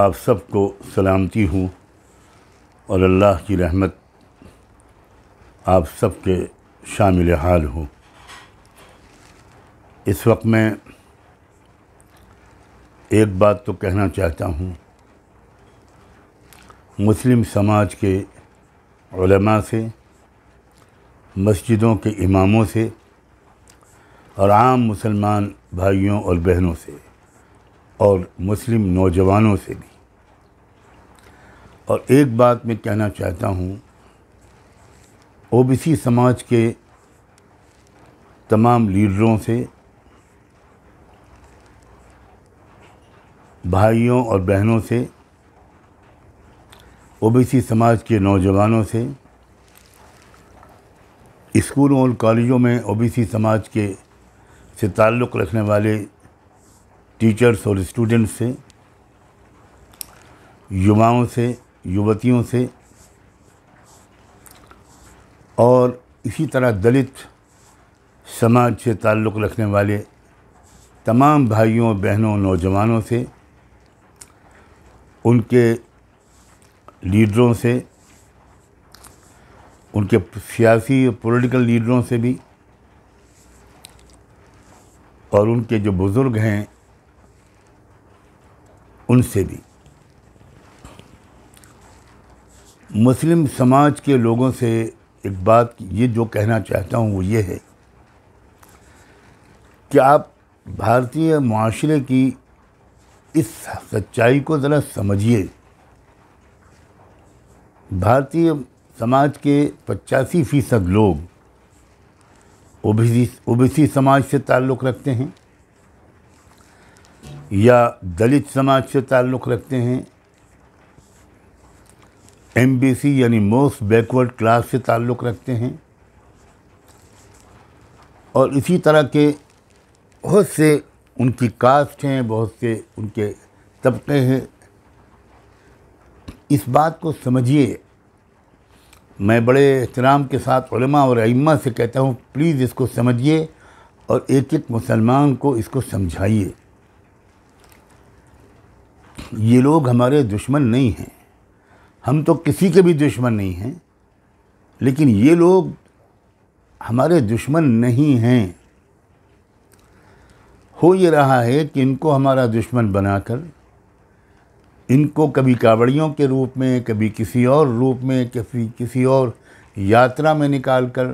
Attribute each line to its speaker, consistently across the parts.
Speaker 1: आप सबको सलामती हूँ और अल्लाह की रहमत आप सब के शामिल हाल हो इस वक्त मैं एक बात तो कहना चाहता हूँ मुस्लिम समाज के उलमा से मस्जिदों के इमामों से और आम मुसलमान भाइयों और बहनों से और मुस्लिम नौजवानों से भी और एक बात मैं कहना चाहता हूँ ओबीसी समाज के तमाम लीडरों से भाइयों और बहनों से ओबीसी समाज के नौजवानों से स्कूलों और कॉलेजों में ओबीसी समाज के से ताल्लुक़ रखने वाले टीचर्स और स्टूडेंट्स से युवाओं से युवतियों से और इसी तरह दलित समाज से ताल्लुक़ रखने वाले तमाम भाइयों बहनों नौजवानों से उनके लीडरों से उनके सियासी और पोलिटिकल लीडरों से भी और उनके जो बुज़ुर्ग हैं उनसे भी मुस्लिम समाज के लोगों से एक बात ये जो कहना चाहता हूँ वो ये है कि आप भारतीय माशरे की इस सच्चाई को ज़रा समझिए भारतीय समाज के पचासी फ़ीसद लोग ओबीसी ओबीसी समाज से ताल्लुक़ रखते हैं या दलित समाज से ताल्लुक़ रखते हैं एम यानी मोस्ट बैकवर्ड क्लास से ताल्लुक़ रखते हैं और इसी तरह के बहुत से उनकी कास्ट हैं बहुत से उनके तबके हैं इस बात को समझिए मैं बड़े एहतराम के साथ उलमा और अम्मा से कहता हूँ प्लीज़ इसको समझिए और एक एक मुसलमान को इसको समझाइए ये लोग हमारे दुश्मन नहीं हैं हम तो किसी के भी दुश्मन नहीं हैं लेकिन ये लोग हमारे दुश्मन नहीं हैं हो ये रहा है कि इनको हमारा दुश्मन बनाकर इनको कभी कावड़ियों के रूप में कभी किसी और रूप में कभी किसी और यात्रा में निकाल कर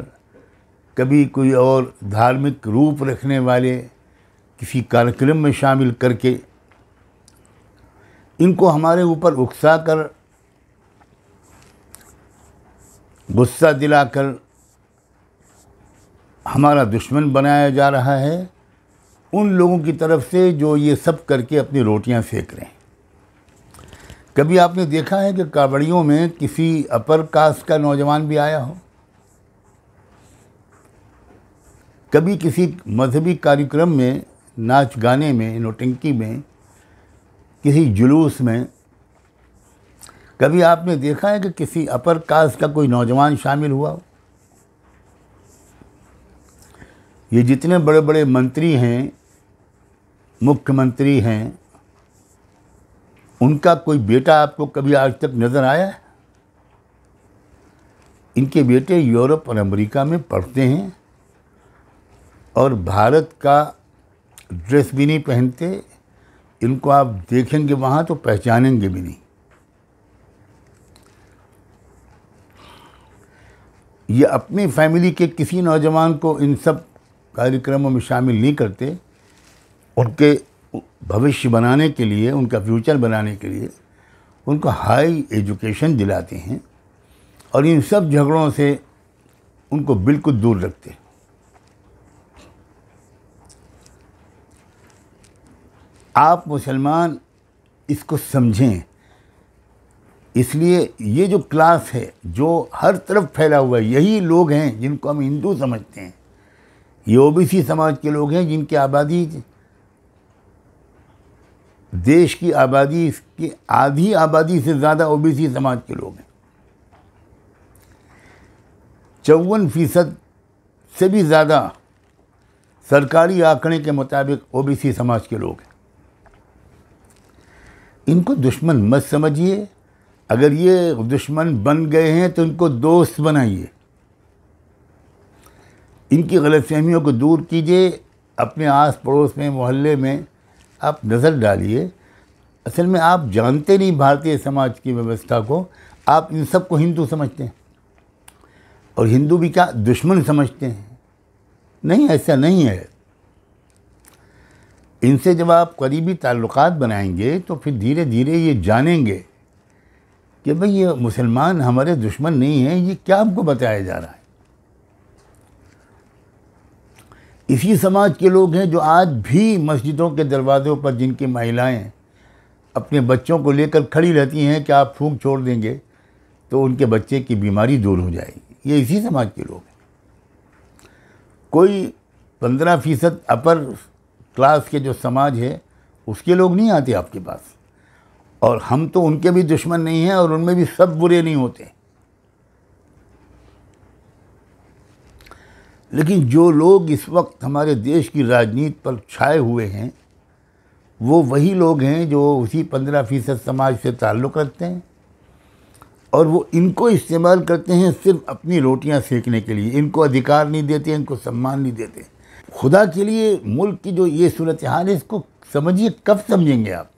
Speaker 1: कभी कोई और धार्मिक रूप रखने वाले किसी कार्यक्रम में शामिल करके इनको हमारे ऊपर उकसा कर गुस्सा दिलाकर हमारा दुश्मन बनाया जा रहा है उन लोगों की तरफ से जो ये सब करके अपनी रोटियां सेक रहे हैं कभी आपने देखा है कि कावड़ियों में किसी अपर कास्ट का नौजवान भी आया हो कभी किसी मजहबी कार्यक्रम में नाच गाने में नोटंकी में किसी जुलूस में कभी आपने देखा है कि किसी अपर कास्ट का कोई नौजवान शामिल हुआ हो ये जितने बड़े बड़े मंत्री हैं मुख्यमंत्री हैं उनका कोई बेटा आपको कभी आज तक नज़र आया है इनके बेटे यूरोप और अमेरिका में पढ़ते हैं और भारत का ड्रेस भी नहीं पहनते इनको आप देखेंगे वहाँ तो पहचानेंगे भी नहीं ये अपनी फैमिली के किसी नौजवान को इन सब कार्यक्रमों में शामिल नहीं करते उनके भविष्य बनाने के लिए उनका फ्यूचर बनाने के लिए उनको हाई एजुकेशन दिलाते हैं और इन सब झगड़ों से उनको बिल्कुल दूर रखते हैं आप मुसलमान इसको समझें इसलिए ये जो क्लास है जो हर तरफ फैला हुआ है यही लोग हैं जिनको हम हिंदू समझते हैं ये ओबीसी समाज के लोग हैं जिनकी आबादी देश की आबादी इसकी आधी आबादी से ज़्यादा ओबीसी समाज के लोग हैं चौवन फीसद से भी ज़्यादा सरकारी आंकड़े के मुताबिक ओबीसी समाज के लोग हैं इनको दुश्मन मत समझिए अगर ये दुश्मन बन गए हैं तो इनको दोस्त बनाइए इनकी गलतफहमियों को दूर कीजिए अपने आस पड़ोस में मोहल्ले में आप नज़र डालिए असल में आप जानते नहीं भारतीय समाज की व्यवस्था को आप इन सबको हिंदू समझते हैं और हिंदू भी क्या दुश्मन समझते हैं नहीं ऐसा नहीं है इनसे जब आप करीबी ताल्लुकात बनाएंगे तो फिर धीरे धीरे ये जानेंगे कि भाई ये मुसलमान हमारे दुश्मन नहीं हैं ये क्या हमको बताया जा रहा है इसी समाज के लोग हैं जो आज भी मस्जिदों के दरवाज़ों पर जिनकी महिलाएं अपने बच्चों को लेकर खड़ी रहती हैं कि आप फूंक छोड़ देंगे तो उनके बच्चे की बीमारी दूर हो जाएगी ये इसी समाज के लोग हैं कोई पंद्रह फीसद अपर क्लास के जो समाज है उसके लोग नहीं आते आपके पास और हम तो उनके भी दुश्मन नहीं हैं और उनमें भी सब बुरे नहीं होते लेकिन जो लोग इस वक्त हमारे देश की राजनीति पर छाए हुए हैं वो वही लोग हैं जो उसी पंद्रह फीसद समाज से ताल्लुक़ रखते हैं और वो इनको इस्तेमाल करते हैं सिर्फ अपनी रोटियां सेकने के लिए इनको अधिकार नहीं देते इनको सम्मान नहीं देते खुदा के लिए मुल्क की जो ये सूरत हाल है इसको समझिए कब समझेंगे आप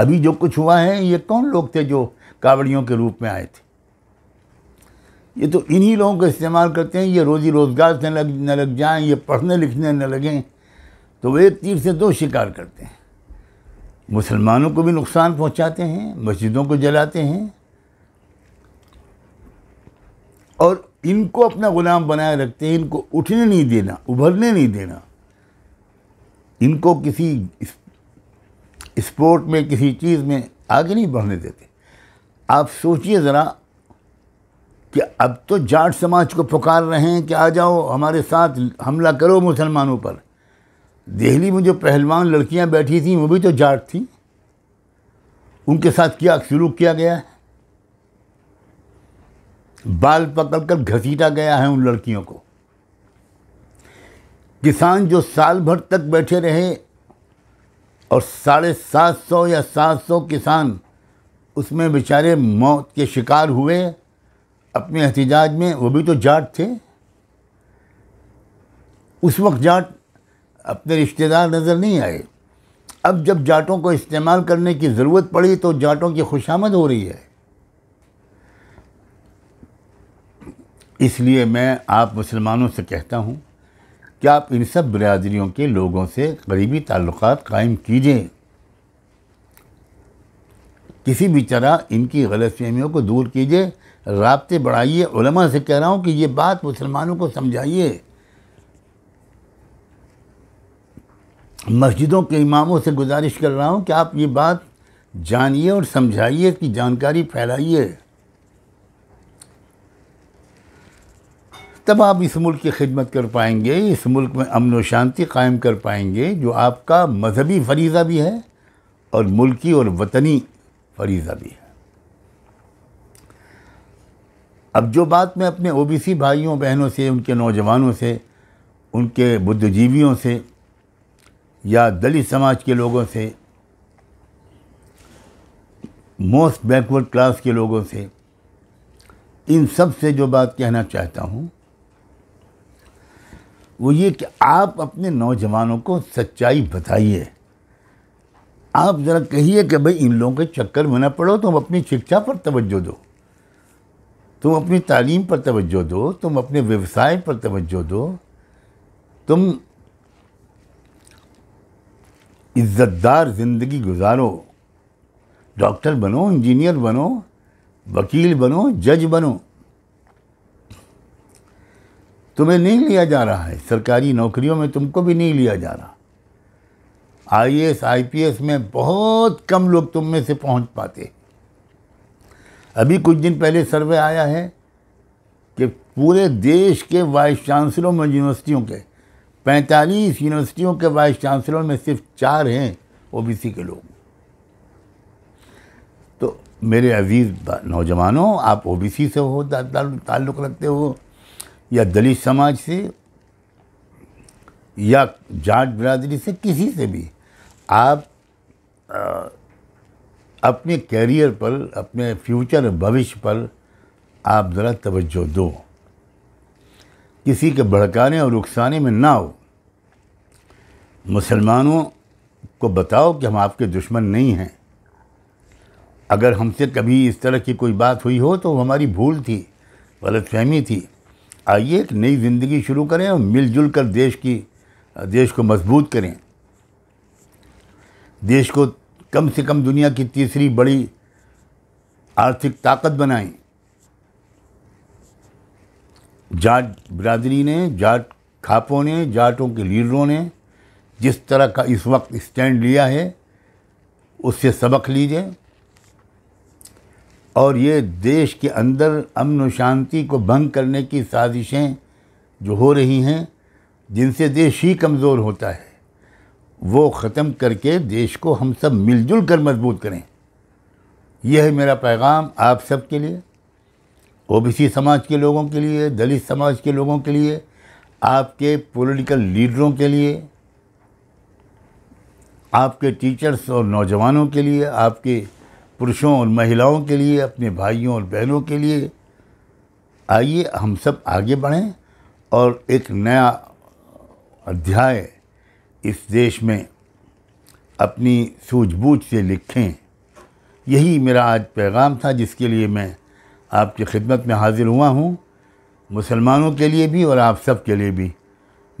Speaker 1: अभी जो कुछ हुआ है ये कौन लोग थे जो कावड़ियों के रूप में आए थे ये तो इन्हीं लोगों का इस्तेमाल करते हैं ये रोज़ी रोज़गार से लग न लग जाएं ये पढ़ने लिखने न लगें तो वे एक तीर से दो शिकार करते हैं मुसलमानों को भी नुकसान पहुंचाते हैं मस्जिदों को जलाते हैं और इनको अपना ग़ुलाम बनाए रखते हैं इनको उठने नहीं देना उभरने नहीं देना इनको किसी स्पोर्ट में किसी चीज़ में आगे नहीं बढ़ने देते आप सोचिए ज़रा कि अब तो जाट समाज को पुकार रहे हैं कि आ जाओ हमारे साथ हमला करो मुसलमानों पर दिल्ली में जो पहलवान लड़कियां बैठी थीं वो भी तो जाट थी उनके साथ क्या सलूक किया गया है बाल पकड़ कर घसीटा गया है उन लड़कियों को किसान जो साल भर तक बैठे रहे और साढ़े सात सौ या सात सौ किसान उसमें बेचारे मौत के शिकार हुए अपने एहतजाज में वो भी तो जाट थे उस वक्त जाट अपने रिश्तेदार नज़र नहीं आए अब जब जाटों को इस्तेमाल करने की ज़रूरत पड़ी तो जाटों की खुशामद हो रही है इसलिए मैं आप मुसलमानों से कहता हूँ कि आप इन सब बरदरीों के लोगों से करीबी ताल्लुकात कायम कीजिए किसी भी तरह इनकी गलतफहमियों को दूर कीजिए रबते बढ़ाइए उलमा से कह रहा हूँ कि ये बात मुसलमानों को समझाइए मस्जिदों के इमामों से गुजारिश कर रहा हूँ कि आप ये बात जानिए और समझाइए इसकी जानकारी फैलाइए तब आप इस मुल्क की खिदमत कर पाएंगे इस मुल्क में अमन व शांति कायम कर पाएंगे जो आपका मजहबी फरीज़ा भी है और मुल्की और वतनी फरीज़ा भी है अब जो बात मैं अपने ओबीसी भाइयों बहनों से उनके नौजवानों से उनके बुद्धिजीवियों से या दलित समाज के लोगों से मोस्ट बैकवर्ड क्लास के लोगों से इन सब से जो बात कहना चाहता हूँ वो ये कि आप अपने नौजवानों को सच्चाई बताइए आप ज़रा कहिए कि भाई इन लोगों के चक्कर में ना पड़ो तुम अपनी शिक्षा पर तवज्जो दो तुम अपनी तालीम पर तवज्जो दो तुम अपने व्यवसाय पर तवज्जो दो तुम इज़्ज़तदार ज़िंदगी गुजारो डॉक्टर बनो इंजीनियर बनो वकील बनो जज बनो तुम्हें नहीं लिया जा रहा है सरकारी नौकरियों में तुमको भी नहीं लिया जा रहा आईएएस आईपीएस में बहुत कम लोग तुम में से पहुंच पाते अभी कुछ दिन पहले सर्वे आया है कि पूरे देश के वाइस चांसलरों में यूनिवर्सिटियों के 45 यूनिवर्सिटियों के वाइस चांसलरों में सिर्फ चार हैं ओबीसी के लोग तो मेरे अजीज़ नौजवानों आप ओबीसी से हो ताल्लुक़ रखते हो या दलित समाज से या जाट बरदरी से किसी से भी आप आ, अपने कैरियर पर अपने फ्यूचर भविष्य पर आप ज़रा तवज्जो दो किसी के भड़काने और उकसाने में ना हो मुसलमानों को बताओ कि हम आपके दुश्मन नहीं हैं अगर हमसे कभी इस तरह की कोई बात हुई हो तो हमारी भूल थी गलतफहमी थी आइए एक नई ज़िंदगी शुरू करें और मिलजुल कर देश की देश को मजबूत करें देश को कम से कम दुनिया की तीसरी बड़ी आर्थिक ताकत बनाएं जाट बिरादरी ने जाट खापों ने जाटों के लीडरों ने जिस तरह का इस वक्त स्टैंड लिया है उससे सबक लीजिए और ये देश के अंदर अमन शांति को भंग करने की साजिशें जो हो रही हैं जिनसे देश ही कमज़ोर होता है वो ख़त्म करके देश को हम सब मिलजुल कर मजबूत करें यह है मेरा पैगाम आप सब के लिए ओबीसी समाज के लोगों के लिए दलित समाज के लोगों के लिए आपके पॉलिटिकल लीडरों के लिए आपके टीचर्स और नौजवानों के लिए आपके पुरुषों और महिलाओं के लिए अपने भाइयों और बहनों के लिए आइए हम सब आगे बढ़ें और एक नया अध्याय इस देश में अपनी सूझबूझ से लिखें यही मेरा आज पैगाम था जिसके लिए मैं आपकी खिदमत में हाज़िर हुआ हूँ मुसलमानों के लिए भी और आप सब के लिए भी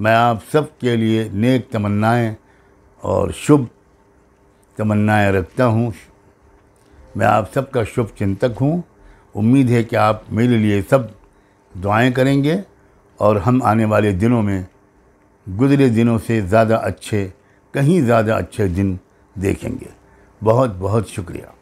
Speaker 1: मैं आप सब के लिए नेक तमन्नाएं और शुभ तमन्नाएं रखता हूँ मैं आप सबका शुभ चिंतक हूँ उम्मीद है कि आप मेरे लिए सब दुआएं करेंगे और हम आने वाले दिनों में गुजरे दिनों से ज़्यादा अच्छे कहीं ज़्यादा अच्छे दिन देखेंगे बहुत बहुत शुक्रिया